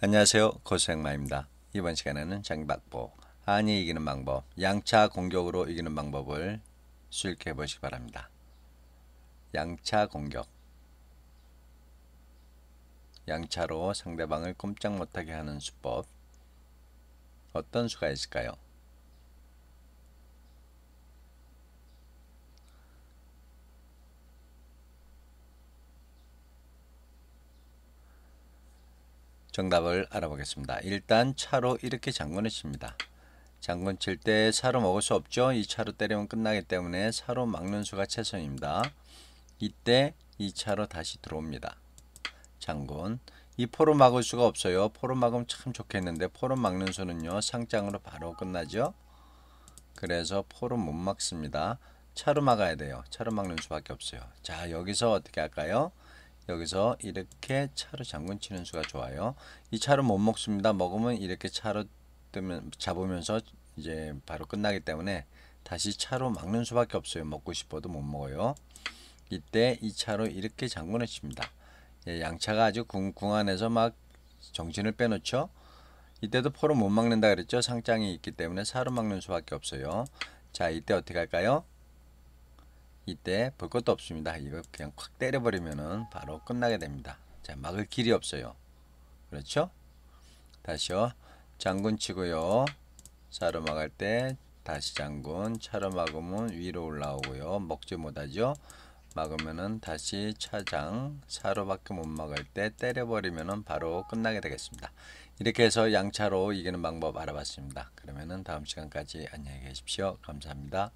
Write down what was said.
안녕하세요. 고생마입니다. 이번 시간에는 장기박보, 한이 이기는 방법, 양차 공격으로 이기는 방법을 수익해 보시기 바랍니다. 양차 공격 양차로 상대방을 꼼짝 못하게 하는 수법 어떤 수가 있을까요? 정답을 알아보겠습니다. 일단 차로 이렇게 장군을 칩니다. 장군 칠 때차로 먹을 수 없죠. 이 차로 때리면 끝나기 때문에 차로 막는 수가 최선입니다. 이때 이 차로 다시 들어옵니다. 장군 이 포로 막을 수가 없어요. 포로 막으면 참 좋겠는데 포로 막는 수는요. 상장으로 바로 끝나죠. 그래서 포로 못 막습니다. 차로 막아야 돼요. 차로 막는 수밖에 없어요. 자 여기서 어떻게 할까요? 여기서 이렇게 차로 장군 치는 수가 좋아요. 이 차로 못 먹습니다. 먹으면 이렇게 차로 뜨면 잡으면서 이제 바로 끝나기 때문에 다시 차로 막는 수밖에 없어요. 먹고 싶어도 못 먹어요. 이때 이 차로 이렇게 장군을 칩니다. 예, 양차가 아주 궁, 궁 안에서 막 정신을 빼놓죠. 이때도 포로 못 막는다 그랬죠. 상장이 있기 때문에 사로 막는 수밖에 없어요. 자, 이때 어떻게 할까요? 이때 볼 것도 없습니다. 이거 그냥 콱 때려버리면은 바로 끝나게 됩니다. 자, 막을 길이 없어요. 그렇죠? 다시요. 장군 치고요. 사로 막을 때 다시 장군, 차로 막으면 위로 올라오고요. 먹지 못하죠. 막으면은 다시 차장, 사로밖에 못 막을 때 때려버리면은 바로 끝나게 되겠습니다. 이렇게 해서 양차로 이기는 방법 알아봤습니다. 그러면은 다음 시간까지 안녕히 계십시오. 감사합니다.